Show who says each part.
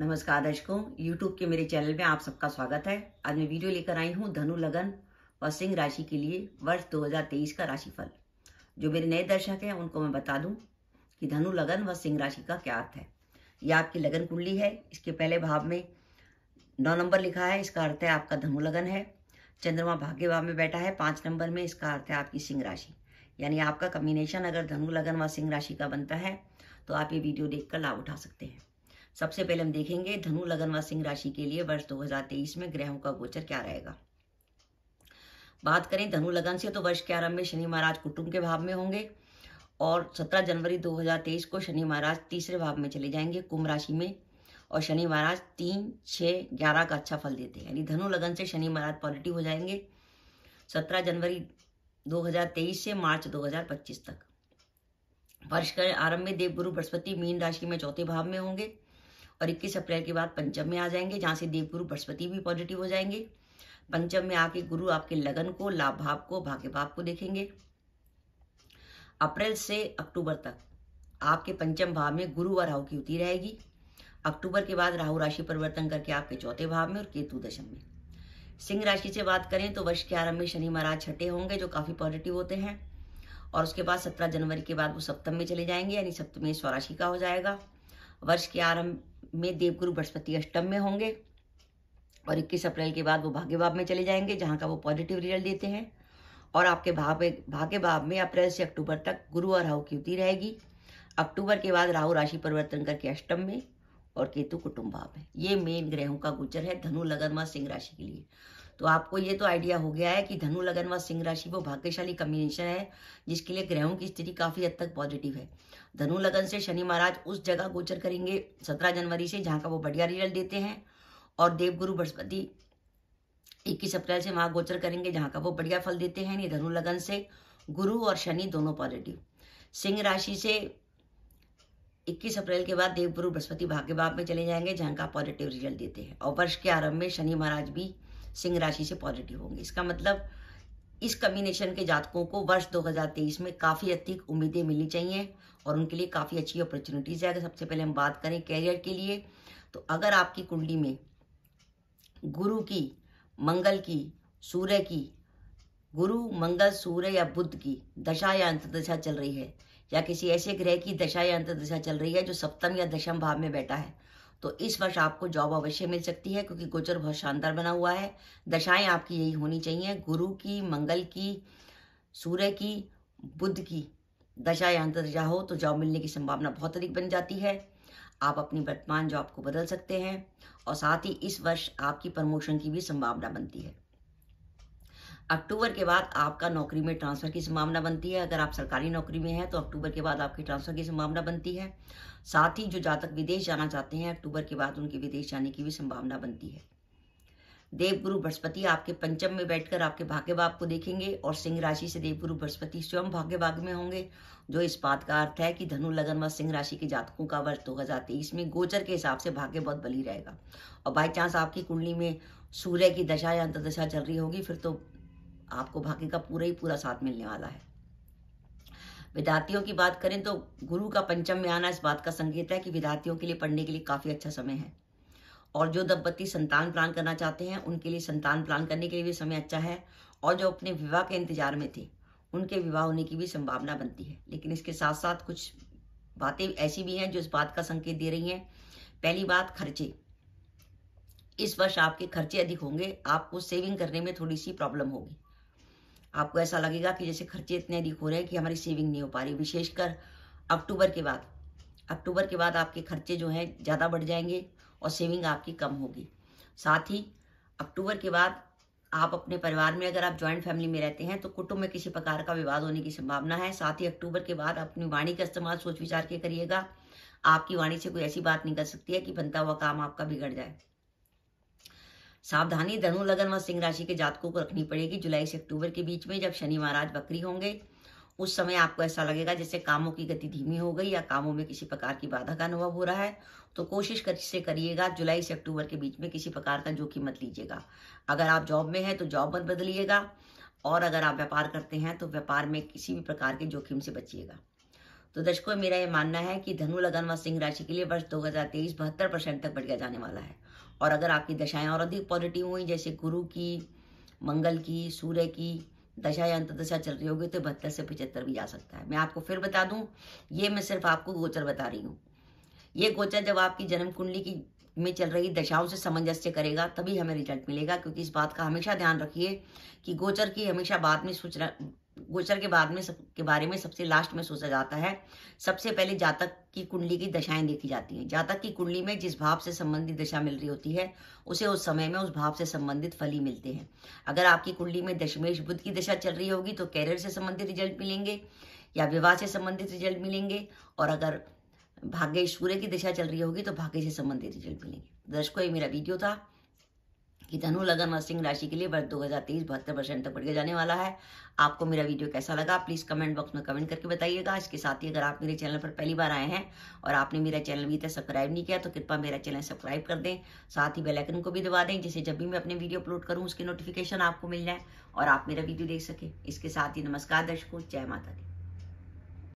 Speaker 1: नमस्कार दर्शकों यूट्यूब के मेरे चैनल में आप सबका स्वागत है आज मैं वीडियो लेकर आई हूँ धनु लगन और सिंह राशि के लिए वर्ष 2023 का राशिफल जो मेरे नए दर्शक हैं उनको मैं बता दूं कि धनु लगन व सिंह राशि का क्या अर्थ है यह आपकी लगन कुंडली है इसके पहले भाव में नौ नंबर लिखा है इसका अर्थ है आपका धनु लगन है चंद्रमा भाग्य भाव में बैठा है पाँच नंबर में इसका अर्थ है आपकी सिंह राशि यानी आपका कम्बिनेशन अगर धनु लगन व सिंह राशि का बनता है तो आप ये वीडियो देखकर लाभ उठा सकते हैं सबसे पहले हम देखेंगे धनु लगन व सिंह राशि के लिए वर्ष 2023 में ग्रहों का गोचर क्या रहेगा बात करें धनु लगन से तो वर्ष के आरंभ में शनि महाराज कुटुंब के भाव में होंगे और 17 जनवरी 2023 को शनि महाराज तीसरे भाव में चले जाएंगे कुंभ राशि में और शनि महाराज तीन छः ग्यारह का अच्छा फल देते हैं यानी धनु लगन से शनि महाराज पॉजिटिव हो जाएंगे 17 जनवरी 2023 से मार्च 2025 तक वर्ष के आरंभ में देवगुरु बृहस्पति मीन राशि में चौथे भाव में होंगे और 21 अप्रैल के बाद पंचम में आ जाएंगे जहाँ से देवगुरु बृहस्पति भी पॉजिटिव हो जाएंगे पंचम में आके गुरु आपके लगन को लाभ भाव को भाग्य भाव को देखेंगे अप्रैल से अक्टूबर तक आपके पंचम भाव में गुरु और राहु की युति रहेगी अक्टूबर के बाद राहु राशि परिवर्तन करके आपके चौथे भाव में और केतु दशम में सिंह राशि से बात करें तो वर्ष के आरंभ में शनि महाराज छठे होंगे जो काफी पॉजिटिव होते हैं और उसके बाद सत्रह जनवरी के बाद वो सप्तम में चले जाएंगे यानी सप्तमी स्वराशि का हो जाएगा वर्ष के आरंभ में देवगुरु बृहस्पति अष्टम में होंगे और 21 अप्रैल के बाद वो भाग्य भाव में चले जाएंगे जहाँ का वो पॉजिटिव रिजल्ट देते हैं और आपके भाग्य भाग्य भाव में अप्रैल से अक्टूबर तक गुरु और राहु की युति रहेगी अक्टूबर के बाद राहु राशि परिवर्तन करके अष्टम में और केतु कुटुंब भाव में ये मेन ग्रहों का गोचर है धनु लगनमा सिंह राशि के लिए तो आपको ये तो आइडिया हो गया है कि धनु लगन व सिंह राशि वो भाग्यशाली कम्बिनेशन है जिसके लिए ग्रहों की स्थिति काफी हद तक पॉजिटिव है धनु लगन से शनि महाराज उस जगह गोचर करेंगे सत्रह जनवरी से जहाँ का वो बढ़िया रिजल्ट देते हैं और देवगुरु बृहस्पति इक्कीस अप्रैल से वहां गोचर करेंगे जहाँ का वो बढ़िया फल देते हैं ये धनु लगन से गुरु और शनि दोनों पॉजिटिव सिंह राशि से 21 अप्रैल के बाद देवगुरु बृहस्पति भाग्य भाव में चले जाएंगे जहाँ का पॉजिटिव रिजल्ट देते हैं और वर्ष के आरंभ में शनि महाराज भी सिंह राशि से पॉजिटिव होंगे इसका मतलब इस कम्बिनेशन के जातकों को वर्ष 2023 में काफ़ी अधिक उम्मीदें मिलनी चाहिए और उनके लिए काफ़ी अच्छी अपॉर्चुनिटीज़ है अगर सबसे पहले हम बात करें कैरियर के लिए तो अगर आपकी कुंडली में गुरु की मंगल की सूर्य की गुरु मंगल सूर्य या बुद्ध की दशा या अंतर्दशा चल रही है या किसी ऐसे ग्रह की दशा या अंतर्दशा चल रही है जो सप्तम या दशम भाव में बैठा है तो इस वर्ष आपको जॉब अवश्य मिल सकती है क्योंकि गोचर बहुत शानदार बना हुआ है दशाएं आपकी यही होनी चाहिए गुरु की मंगल की सूर्य की बुद्ध की दशा या अंतर्दशा हो तो जॉब मिलने की संभावना बहुत अधिक बन जाती है आप अपनी वर्तमान जॉब को बदल सकते हैं और साथ ही इस वर्ष आपकी प्रमोशन की भी संभावना बनती है अक्टूबर के बाद आपका नौकरी में ट्रांसफ़र की संभावना बनती है अगर आप सरकारी नौकरी में हैं तो अक्टूबर के बाद आपकी ट्रांसफ़र की संभावना बनती है साथ ही जो जातक विदेश जाना चाहते हैं अक्टूबर के बाद उनके विदेश जाने की भी संभावना बनती है देवगुरु बृहस्पति आपके पंचम में बैठकर आपके भाग्य भाग को देखेंगे और सिंह राशि से देवगुरु बृहस्पति स्वयं भाग्य भाग में होंगे जो इस बात का अर्थ है कि धनु लगन व सिंह राशि के जातकों का वर्ष 2023 में गोचर के हिसाब से भाग्य बहुत बली रहेगा और बाई चांस आपकी कुंडली में सूर्य की दशा या दशा चल रही होगी फिर तो आपको भाग्य का पूरा ही पूरा साथ मिलने वाला है विद्यार्थियों की बात करें तो गुरु का पंचम में आना इस बात का संकेत है कि विद्यार्थियों के लिए पढ़ने के लिए काफ़ी अच्छा समय है और जो दंपत्ति संतान प्लान करना चाहते हैं उनके लिए संतान प्लान करने के लिए भी समय अच्छा है और जो अपने विवाह के इंतजार में थे उनके विवाह होने की भी संभावना बनती है लेकिन इसके साथ साथ कुछ बातें ऐसी भी हैं जो इस बात का संकेत दे रही हैं पहली बात खर्चे इस वर्ष आपके खर्चे अधिक होंगे आपको सेविंग करने में थोड़ी सी प्रॉब्लम होगी आपको ऐसा लगेगा कि जैसे खर्चे इतने अधिक हो रहे हैं कि हमारी सेविंग नहीं हो पा रही विशेषकर अक्टूबर के बाद अक्टूबर के बाद आपके खर्चे जो हैं ज़्यादा बढ़ जाएंगे और सेविंग आपकी कम होगी साथ ही अक्टूबर के बाद आप अपने परिवार में अगर आप ज्वाइंट फैमिली में रहते हैं तो कुटुंब में किसी प्रकार का विवाद होने की संभावना है साथ ही अक्टूबर के बाद अपनी वाणी का इस्तेमाल सोच विचार के करिएगा आपकी वाणी से कोई ऐसी बात नहीं कर सकती है कि बनता हुआ काम आपका बिगड़ जाए सावधानी धनु लगन व सिंह राशि के जातकों को रखनी पड़ेगी जुलाई से अक्टूबर के बीच में जब शनि महाराज बकरी होंगे उस समय आपको ऐसा लगेगा जैसे कामों की गति धीमी हो गई या कामों में किसी प्रकार की बाधा का अनुभव हो रहा है तो कोशिश कर से करिएगा जुलाई से अक्टूबर के बीच में किसी प्रकार का जोखिम मत लीजिएगा अगर आप जॉब में हैं तो जॉब मत बदलिएगा और अगर आप व्यापार करते हैं तो व्यापार में किसी भी प्रकार के जोखिम से बचिएगा तो दर्शकों मेरा यह मानना है कि धनु लगन व सिंह राशि के लिए वर्ष दो हजार तेईस बहत्तर परसेंट तक बढ़ गया जाने वाला है और अगर आपकी दशाएं और अधिक पॉजिटिव हुई जैसे गुरु की मंगल की सूर्य की दशा या अंतदशा चल रही होगी तो बहत्तर से पिछहत्तर भी जा सकता है मैं आपको फिर बता दूं ये मैं सिर्फ आपको गोचर बता रही हूँ ये गोचर जब आपकी जन्म कुंडली की में चल रही दशाओं से सामंजस्य करेगा तभी हमें रिजल्ट मिलेगा क्योंकि इस बात का हमेशा ध्यान रखिए कि गोचर की हमेशा बाद में सूचना गोचर के बाद में सब के बारे में सबसे लास्ट में सोचा जाता है सबसे पहले जातक की कुंडली की दशाएं देखी जाती हैं जातक की कुंडली में जिस भाव से संबंधित दशा मिल रही होती है उसे उस समय में उस भाव से संबंधित फल ही मिलते हैं अगर आपकी कुंडली में दशमेश बुद्ध की दशा चल रही होगी तो कैरियर से संबंधित रिजल्ट मिलेंगे या विवाह से संबंधित रिजल्ट मिलेंगे और अगर भाग्य सूर्य की दिशा चल रही होगी तो भाग्य से संबंधित रिजल्ट मिलेंगे दर्शकों ये मेरा वीडियो था कि धनु लगन और सिंह राशि के लिए वर्ष दो हज़ार तेईस बहत्तर परसेंट तक बढ़ जाने वाला है आपको मेरा वीडियो कैसा लगा प्लीज़ कमेंट बॉक्स में कमेंट करके बताइएगा इसके साथ ही अगर आप मेरे चैनल पर पहली बार आए हैं और आपने मेरा चैनल भी तक सब्सक्राइब नहीं किया तो कृपया मेरा चैनल सब्सक्राइब कर दें साथ ही बेलाइकन को भी दबा दें जिससे जब भी मैं अपने वीडियो अपलोड करूँ उसकी नोटिफिकेशन आपको मिल जाए और आप मेरा वीडियो देख सकें इसके साथ ही नमस्कार दर्शकों जय माता दी